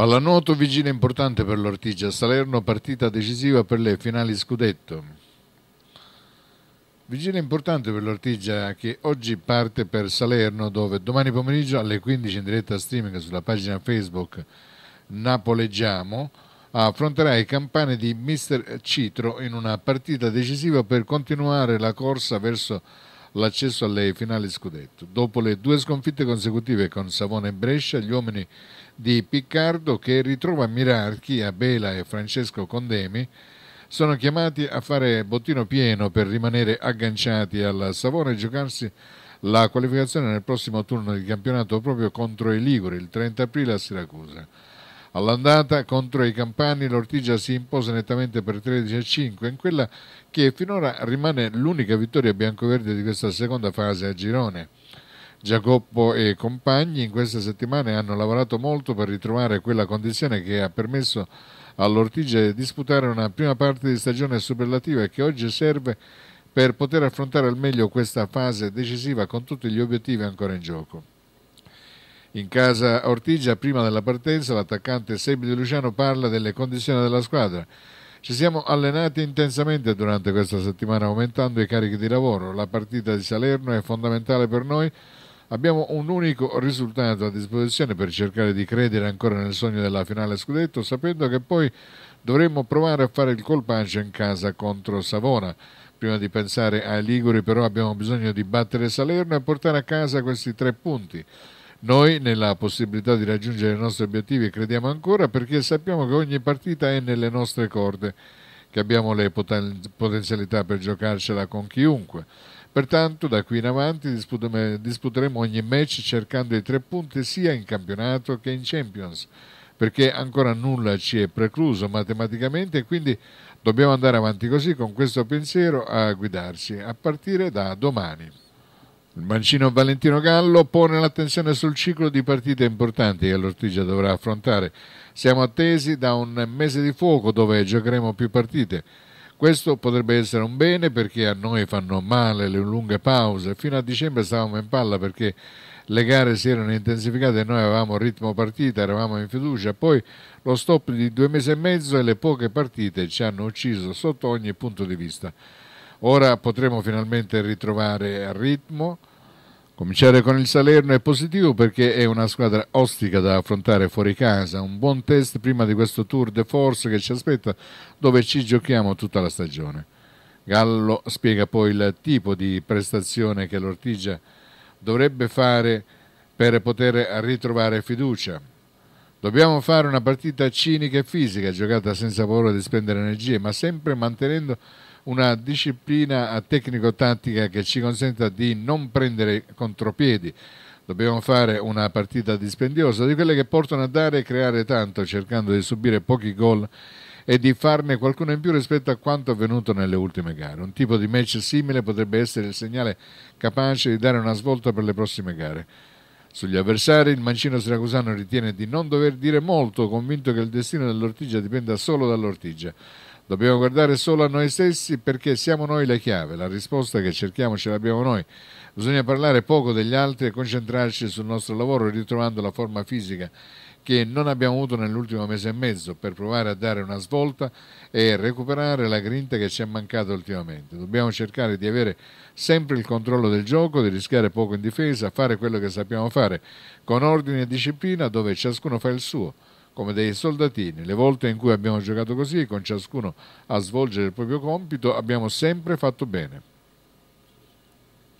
Pallanuoto vigile importante per l'Ortigia, Salerno partita decisiva per le finali scudetto. Vigile importante per l'Ortigia che oggi parte per Salerno dove domani pomeriggio alle 15 in diretta streaming sulla pagina Facebook Napoleggiamo affronterà i campani di Mister Citro in una partita decisiva per continuare la corsa verso l'accesso alle finali scudetto. Dopo le due sconfitte consecutive con Savona e Brescia, gli uomini di Piccardo, che ritrova Mirarchi, Abela e Francesco Condemi, sono chiamati a fare bottino pieno per rimanere agganciati al Savona e giocarsi la qualificazione nel prossimo turno di campionato proprio contro i Liguri il 30 aprile a Siracusa. All'andata contro i campani l'Ortigia si impose nettamente per 13 a 5 in quella che finora rimane l'unica vittoria biancoverde di questa seconda fase a girone. Giacoppo e compagni in queste settimane hanno lavorato molto per ritrovare quella condizione che ha permesso all'Ortigia di disputare una prima parte di stagione superlativa e che oggi serve per poter affrontare al meglio questa fase decisiva con tutti gli obiettivi ancora in gioco. In casa Ortigia, prima della partenza, l'attaccante Sebi Di Luciano parla delle condizioni della squadra. Ci siamo allenati intensamente durante questa settimana aumentando i carichi di lavoro. La partita di Salerno è fondamentale per noi. Abbiamo un unico risultato a disposizione per cercare di credere ancora nel sogno della finale scudetto, sapendo che poi dovremmo provare a fare il colpaccio in casa contro Savona. Prima di pensare ai Liguri però abbiamo bisogno di battere Salerno e portare a casa questi tre punti. Noi nella possibilità di raggiungere i nostri obiettivi crediamo ancora perché sappiamo che ogni partita è nelle nostre corde, che abbiamo le poten potenzialità per giocarcela con chiunque. Pertanto da qui in avanti disputeremo ogni match cercando i tre punti sia in campionato che in Champions, perché ancora nulla ci è precluso matematicamente e quindi dobbiamo andare avanti così con questo pensiero a guidarci, a partire da domani. Il mancino Valentino Gallo pone l'attenzione sul ciclo di partite importanti che l'Ortigia dovrà affrontare. Siamo attesi da un mese di fuoco dove giocheremo più partite. Questo potrebbe essere un bene perché a noi fanno male le lunghe pause. Fino a dicembre stavamo in palla perché le gare si erano intensificate e noi avevamo ritmo partita, eravamo in fiducia. Poi lo stop di due mesi e mezzo e le poche partite ci hanno ucciso sotto ogni punto di vista. Ora potremo finalmente ritrovare il ritmo. Cominciare con il Salerno è positivo perché è una squadra ostica da affrontare fuori casa, un buon test prima di questo tour de force che ci aspetta dove ci giochiamo tutta la stagione. Gallo spiega poi il tipo di prestazione che l'Ortigia dovrebbe fare per poter ritrovare fiducia. Dobbiamo fare una partita cinica e fisica, giocata senza paura di spendere energie, ma sempre mantenendo una disciplina tecnico-tattica che ci consenta di non prendere contropiedi. Dobbiamo fare una partita dispendiosa, di quelle che portano a dare e creare tanto, cercando di subire pochi gol e di farne qualcuno in più rispetto a quanto avvenuto nelle ultime gare. Un tipo di match simile potrebbe essere il segnale capace di dare una svolta per le prossime gare. Sugli avversari il mancino siracusano ritiene di non dover dire molto, convinto che il destino dell'Ortigia dipenda solo dall'Ortigia. Dobbiamo guardare solo a noi stessi perché siamo noi la chiave, la risposta che cerchiamo ce l'abbiamo noi. Bisogna parlare poco degli altri e concentrarci sul nostro lavoro ritrovando la forma fisica che non abbiamo avuto nell'ultimo mese e mezzo per provare a dare una svolta e recuperare la grinta che ci è mancata ultimamente. Dobbiamo cercare di avere sempre il controllo del gioco, di rischiare poco in difesa, fare quello che sappiamo fare, con ordine e disciplina dove ciascuno fa il suo come dei soldatini. Le volte in cui abbiamo giocato così, con ciascuno a svolgere il proprio compito, abbiamo sempre fatto bene.